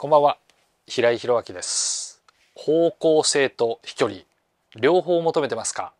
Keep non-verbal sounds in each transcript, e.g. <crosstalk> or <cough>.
こんばんは平井博明です方向性と飛距離両方求めてますか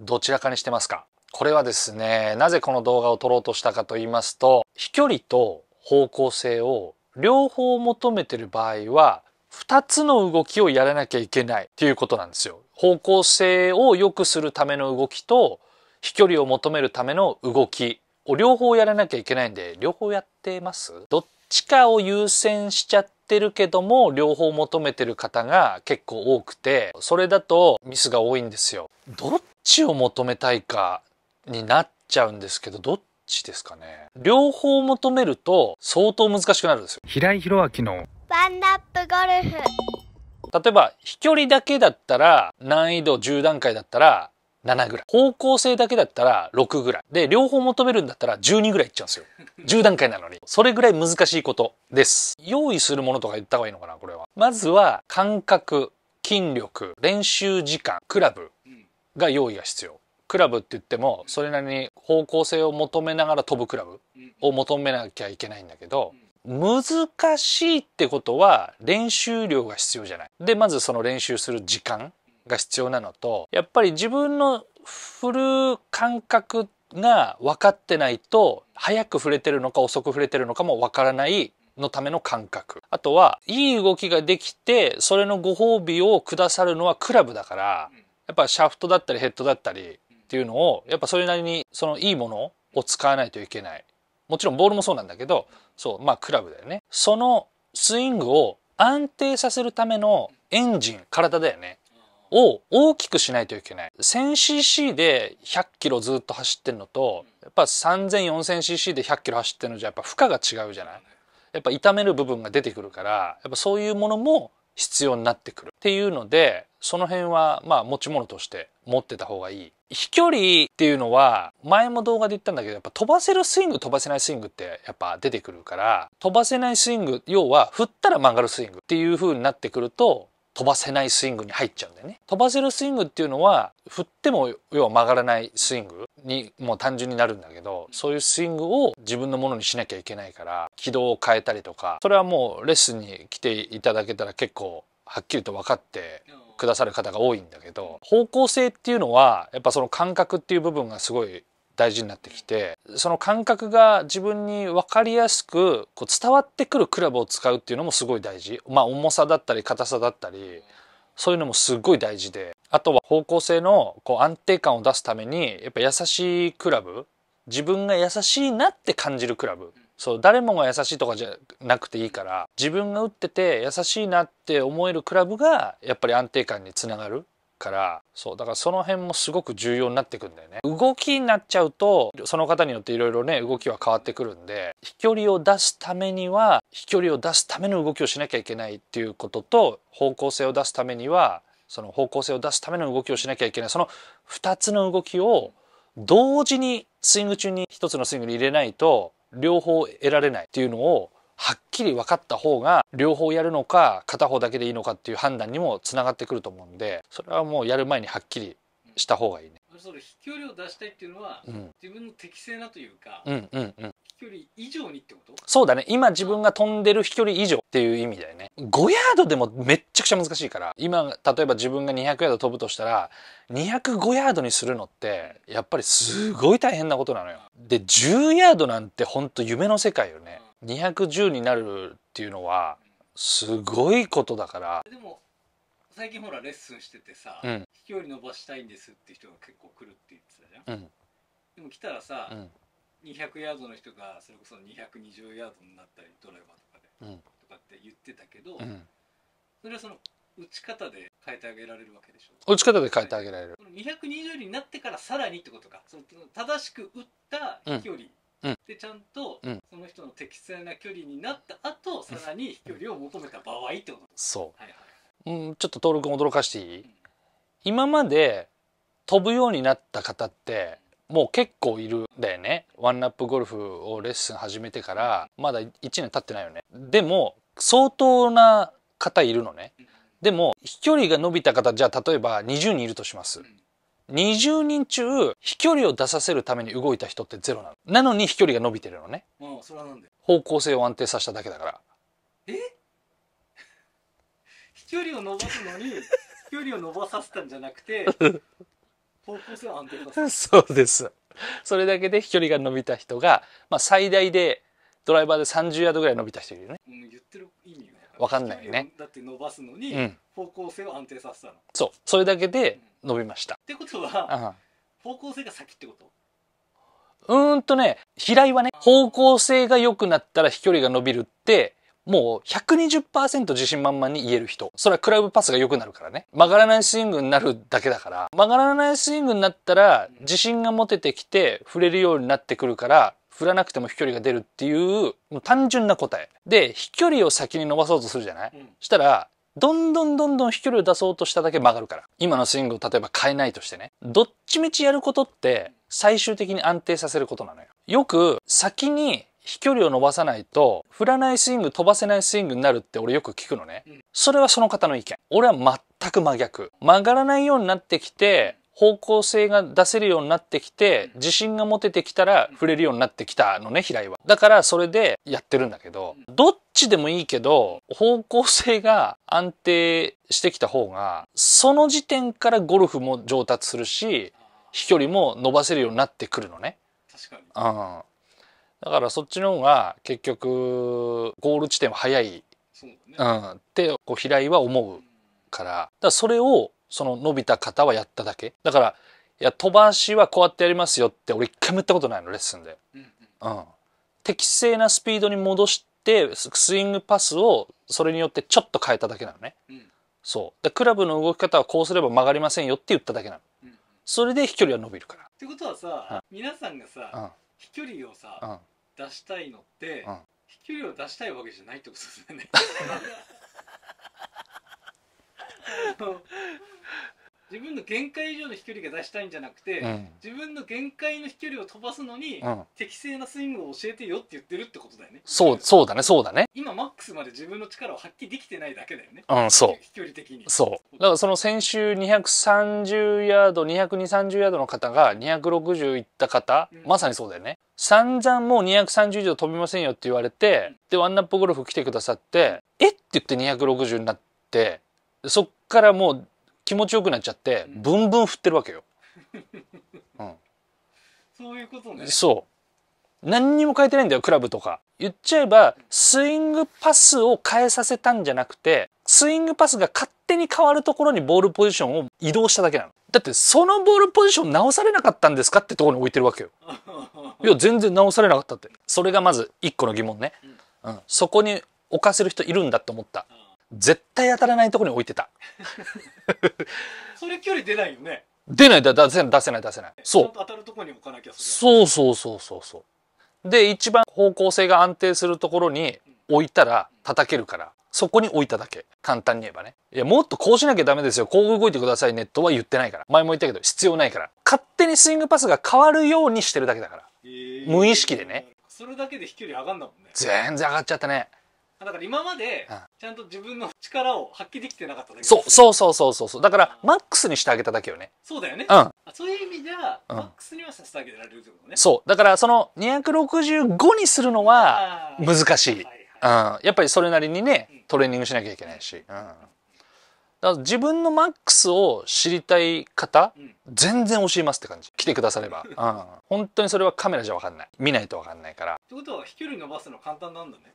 どちらかにしてますかこれはですねなぜこの動画を撮ろうとしたかと言いますと飛距離と方向性を両方求めてる場合は2つの動きをやらなきゃいけないっていうことなんですよ方向性を良くするための動きと飛距離を求めるための動きを両方やらなきゃいけないんで両方やってますどっちかを優先しちゃっってるけども両方求めてる方が結構多くてそれだとミスが多いんですよ。どっちを求めたいかになっちゃうんですけどどっちですかね両方求めると相当難しくなるんですよ。平井博明のワンナップゴルフ例えば飛距離だけだったら難易度10段階だったら7ぐらい。方向性だけだったら6ぐらい。で、両方求めるんだったら12ぐらいいっちゃうんですよ。10段階なのに。それぐらい難しいことです。用意するものとか言った方がいいのかな、これは。まずは、感覚、筋力、練習時間、クラブが用意が必要。クラブって言っても、それなりに方向性を求めながら飛ぶクラブを求めなきゃいけないんだけど、難しいってことは練習量が必要じゃない。で、まずその練習する時間。が必要なのとやっぱり自分の振る感覚が分かってないと早く触れてるのか遅く触れてるのかも分からないのための感覚あとはいい動きができてそれのご褒美をくださるのはクラブだからやっぱシャフトだったりヘッドだったりっていうのをやっぱそれなりにそのいいものを使わないといけないもちろんボールもそうなんだけどそうまあクラブだよねそのスイングを安定させるためのエンジン体だよねを大きくしないといけない。1000cc で100キロずっと走ってんのと、やっぱ 3000-4000cc で100キロ走ってるのじゃやっぱ負荷が違うじゃない。やっぱ痛める部分が出てくるから、やっぱそういうものも必要になってくるっていうので、その辺はまあ持ち物として持ってた方がいい。飛距離っていうのは前も動画で言ったんだけどやっぱ飛ばせるスイング飛ばせないスイングってやっぱ出てくるから飛ばせないスイング要は振ったら曲がるスイングっていう風になってくると飛ばせないスイングに入っちゃうんだよね。飛ばせるスイングっていうのは振っても要は曲がらないスイングにもう単純になるんだけどそういうスイングを自分のものにしなきゃいけないから軌道を変えたりとかそれはもうレッスンに来ていただけたら結構はっきりと分かってくださる方が多いんだけど方向性っていうのはやっぱその感覚っていう部分がすごい大事になってきてその感覚が自分に分かりやすくこう伝わってくるクラブを使うっていうのもすごい大事まあ重さだったり硬さだったりそういうのもすごい大事であとは方向性のこう安定感を出すためにやっぱ優しいクラブ自分が優しいなって感じるクラブそう誰もが優しいとかじゃなくていいから自分が打ってて優しいなって思えるクラブがやっぱり安定感につながるからそうだからその辺もすごく重要になってくんだよね動きになっちゃうとその方によっていろいろね動きは変わってくるんで飛距離を出すためには飛距離を出すための動きをしなきゃいけないっていうことと方向性を出すためにはその方向性を出すための動きをしなきゃいけないその2つの動きを同時にスイング中に1つのスイングに入れないと両方得られないっていうのをはっきり分かった方が両方やるのか片方だけでいいのかっていう判断にもつながってくると思うんでそれはもうやる前にはっきりした方がいいね。それ飛距離を出したいっていうのは、うん、自分の適正なというか、うんうんうん、飛距離以上にってことそうだね今自分が飛んでる飛距離以上っていう意味だよね5ヤードでもめっちゃくちゃ難しいから今例えば自分が200ヤード飛ぶとしたら205ヤードにするのってやっぱりすごい大変なことなのよで10ヤードなんてほんと夢の世界よね、210になるっていうのはすごいことだからでも最近ほらレッスンしててさ、うん、飛距離伸ばしたいんですって人が結構来るって言ってたじゃん、うん、でも来たらさ、うん、200ヤードの人がそれこそ220ヤードになったりドライバーとかで、うん、とかって言ってたけど、それはその打ち方で変えてあげられるわけでしょ打ち方で変えてあげられる220になってからさらにってことかその正しく打った飛距離、うんでちゃんとその人の適正な距離になった後、さらに飛距離を求めた場合ってことそはいはい、う、ん、ちょっと徹君驚かしていい今まで飛ぶようになった方ってもう結構いるんだよねワンラップゴルフをレッスン始めてからまだ1年経ってないよねでも相当な方いるのねうんでも飛距離が伸びた方じゃあ例えば20人いるとしますうん20人中飛距離を出させるために動いた人ってゼロなのなのに飛距離が伸びてるのねうんそれはなんで方向性を安定させただけだからえ <laughs> 飛距離を伸ばすのに飛距離を伸ばさせたんじゃなくて方向性を安定させた <laughs> そうですそれだけで飛距離が伸びた人が、まあ、最大でドライバーで30ヤードぐらい伸びた人いるよね、うん、言ってる意味ね分かんないよねだって伸ばすのに方向性を安定させたの、うん、そうそれだけで伸びました、ってことは、うん、方向性が先ってことうんとね平井はね方向性が良くなったら飛距離が伸びるってもう120%自信満々に言える人それはクラブパスが良くなるからね曲がらないスイングになるだけだから曲がらないスイングになったら自信が持ててきて触れるようになってくるから振らなくても飛距離が出るっていうもう単純な答えで飛距離を先に伸ばそうとするじゃない、うん、したらどんどんどんどん飛距離を出そうとしただけ曲がるから今のスイングを例えば変えないとしてねどっちみちやることって最終的に安定させることなのよよく先に飛距離を伸ばさないと振らないスイング飛ばせないスイングになるって俺よく聞くのね、うん、それはその方の意見俺は全く真逆曲がらないようになってきて方向性が出せるようになってきて、自信が持ててきたら触れるようになってきたのね、平井は。だからそれでやってるんだけど、どっちでもいいけど、方向性が安定してきた方が、その時点からゴルフも上達するし、飛距離も伸ばせるようになってくるのね。確かに。うん。だからそっちの方が結局、ゴール地点は早い。うね、うん。って、こう、平井は思うから。だからそれをその伸びた方はやっただけだからいや飛ばしはこうやってやりますよって俺一回も言ったことないのレッスンで、うん、適正なスピードに戻してスイングパスをそれによってちょっと変えただけなのね、うん、そうでクラブの動き方はこうすれば曲がりませんよって言っただけなの、うん、それで飛距離は伸びるからってことはさ、皆さんがさ、飛距離をさ、出したいのって、飛距離を出したいわけじゃないってことですよね <laughs> 自分の限界以上の飛距離が出したいんじゃなくて、うん、自分の限界の飛距離を飛ばすのに、うん、適正なスイングを教えてよって言ってるってことだよねそうそうだねそうだね今マックスまで自分の力を発揮できてないだけだよねうんそう飛距離的にそうだからその先週230ヤード2230ヤードの方が260いった方、うん、まさにそうだよね散々もう230以上飛びませんよって言われて、でワンナップゴルフ来てくださって、えっって言って260になってそっからもう気持ちよくなっちゃって、うん、ブンブン振ってるわけよ、<laughs> うん、そういうことねそう何にも変えてないんだよクラブとか言っちゃえばスイングパスを変えさせたんじゃなくてスイングパスが勝手に変わるところにボールポジションを移動しただけなのだってそのボールポジション直されなかったんですかってところに置いてるわけよ <laughs> いや全然直されなかったってそれがまず一個の疑問ね、うん、うん、そこに置かせる人いるんだって思った、うん絶対当たらないところに置いてたそれ距離出ないよね出ないだ出せない出せない出せないそう当たるところに置かなきゃそうそうそうそうそうで一番方向性が安定するところに置いたら叩けるから、そこに置いただけ簡単に言えばねいやもっとこうしなきゃダメですよこう動いてくださいネットは言ってないから前も言ったけど必要ないから勝手にスイングパスが変わるようにしてるだけだから、無意識でねそれだけで飛距離上がんだもんね全然上がっちゃったねだから今までちゃんと自分の力を発揮できてなかっただけ、ね、そうそうそうそうそうだからマックスにしてあげただけよねそうだよね、うん、そういう意味では、うん、マックスにはさせてあげられるってことねそうだからその265にするのは難しい、はいはい、うん、やっぱりそれなりにねトレーニングしなきゃいけないし、うん、だから自分のマックスを知りたい方、うん、全然教えますって感じ来てくだされば、<laughs> うん、本当にそれはカメラじゃ分かんない見ないと分かんないからってことは飛距離伸ばすの簡単なんだね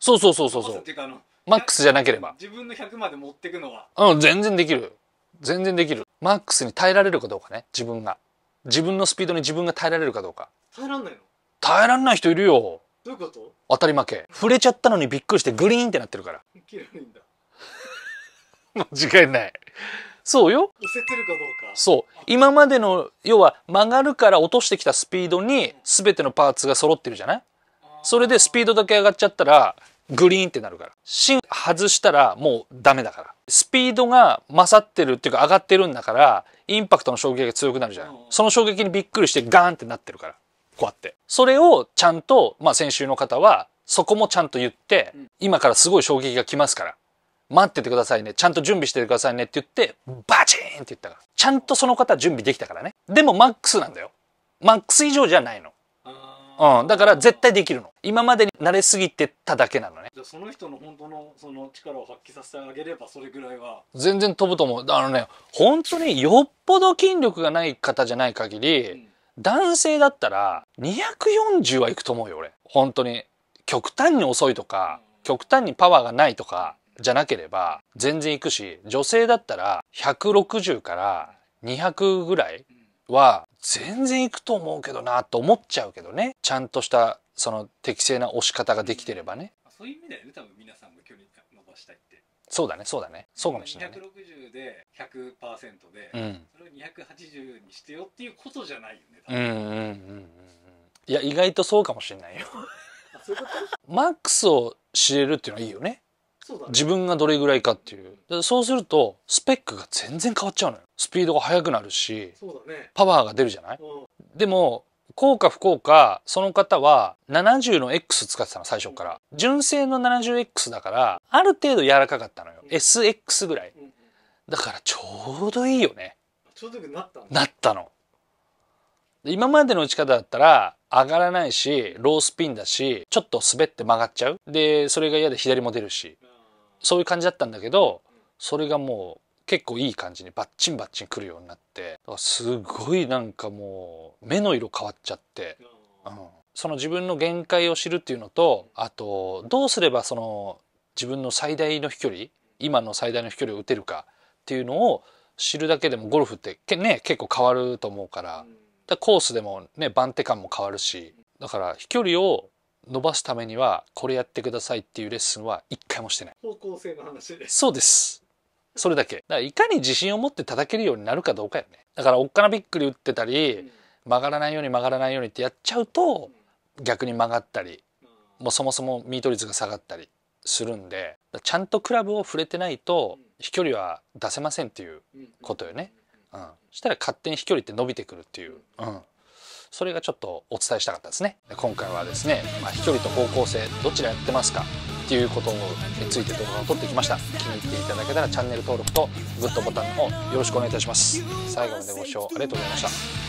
そうそうそうそうそうっていうかあのマックスじゃなければ自分の100まで持ってくのはうん全然できる全然できるマックスに耐えられるかどうかね自分が自分のスピードに自分が耐えられるかどうか耐えらんないの耐えらんない人いるよどういうこと当たり負け触れちゃったのにびっくりしてグリーンってなってるから切らないんだ <laughs> 間違いないそうよ押せてるかどうかそう今までの要は曲がるから落としてきたスピードに全てのパーツが揃ってるじゃないそれでスピードだけ上がっちゃったらグリーンってなるから芯外したらもうダメだからスピードが勝ってるっていうか上がってるんだからインパクトの衝撃が強くなるじゃんその衝撃にびっくりしてガーンってなってるからこうやってそれをちゃんと、まあ、先週の方はそこもちゃんと言って、今からすごい衝撃が来ますから待っててくださいねちゃんと準備しててくださいねって言ってバチーンって言ったからちゃんとその方準備できたからねでもマックスなんだよマックス以上じゃないのうん、だから絶対できるの今までに慣れすぎてただけなのねじゃあその人の本当のその力を発揮させてあげればそれぐらいは全然飛ぶと思うあのね本当によっぽど筋力がない方じゃない限り、うん、男性だったら240はいくと思うよ俺本当に極端に遅いとか、極端にパワーがないとかじゃなければ全然いくし女性だったら160から200ぐらいは全然いくと思うけどなと思っちゃうけどねちゃんとしたその適正な押し方ができてればねそういう意味だよね多分皆さんも距離伸ばしたいってそうだねそうだねそうかもしれない、ね、260で100%で、うん、それを280にしてよっていうことじゃないよねうんうんうんうんいや意外とそうかもしれないよ <laughs> マックスを知れるっていうのはいいよね自分がどれぐらいかっていう。そうすると、スペックが全然変わっちゃうのよ。スピードが速くなるし、パワーが出るじゃない、でも、効果不効果、その方は70の X 使ってたの、最初から。純正の 70X だから、ある程度柔らかかったのよ。SX ぐらい。だから、ちょうどいいよね。ちょうどよくなったの。今までの打ち方だったら、上がらないし、ロースピンだし、ちょっと滑って曲がっちゃう。で、それが嫌で左も出るし。そういう感じだったんだけどそれがもう結構いい感じにバッチンバッチンくるようになってすごいなんかもう目の色変わっちゃって、うん、その自分の限界を知るっていうのとあとどうすればその自分の最大の飛距離今の最大の飛距離を打てるかっていうのを知るだけでもゴルフってね結構変わると思うからだコースでもね番手感も変わるしだから飛距離を伸ばすためにはこれやってくださいっていうレッスンは一回もしてない方向性の話ですそうですそれだけだからいかに自信を持って叩けるようになるかどうかよねだからおっかなびっくり打ってたり、うん、曲がらないように曲がらないようにってやっちゃうと、うん、逆に曲がったり、うん、もうそもそもミート率が下がったりするんでちゃんとクラブを触れてないと飛距離は出せませんっていうことよね、うん、そしたら勝手に飛距離って伸びてくるっていう、うんそれがちょっとお伝えしたかったですね今回はですね、まあ、飛距離と方向性どちらやってますかっていうことについて動画を撮ってきました気に入っていただけたらチャンネル登録とグッドボタンの方よろしくお願いいたします最後までご視聴ありがとうございました